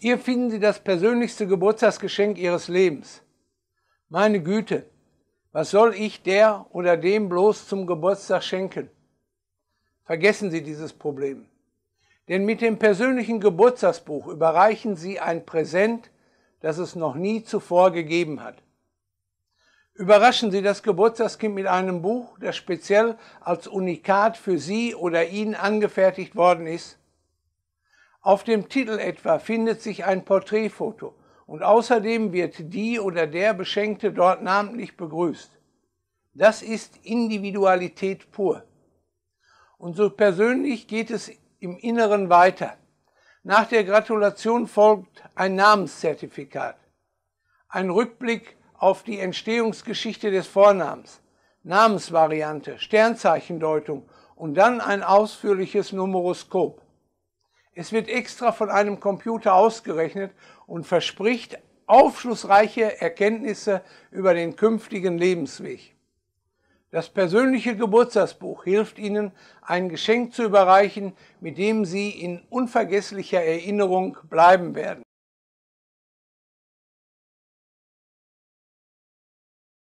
Hier finden Sie das persönlichste Geburtstagsgeschenk Ihres Lebens. Meine Güte, was soll ich der oder dem bloß zum Geburtstag schenken? Vergessen Sie dieses Problem. Denn mit dem persönlichen Geburtstagsbuch überreichen Sie ein Präsent, das es noch nie zuvor gegeben hat. Überraschen Sie das Geburtstagskind mit einem Buch, das speziell als Unikat für Sie oder ihn angefertigt worden ist auf dem Titel etwa findet sich ein Porträtfoto und außerdem wird die oder der Beschenkte dort namentlich begrüßt. Das ist Individualität pur. Und so persönlich geht es im Inneren weiter. Nach der Gratulation folgt ein Namenszertifikat, ein Rückblick auf die Entstehungsgeschichte des Vornamens, Namensvariante, Sternzeichendeutung und dann ein ausführliches Numeroskop. Es wird extra von einem Computer ausgerechnet und verspricht aufschlussreiche Erkenntnisse über den künftigen Lebensweg. Das persönliche Geburtstagsbuch hilft Ihnen, ein Geschenk zu überreichen, mit dem Sie in unvergesslicher Erinnerung bleiben werden.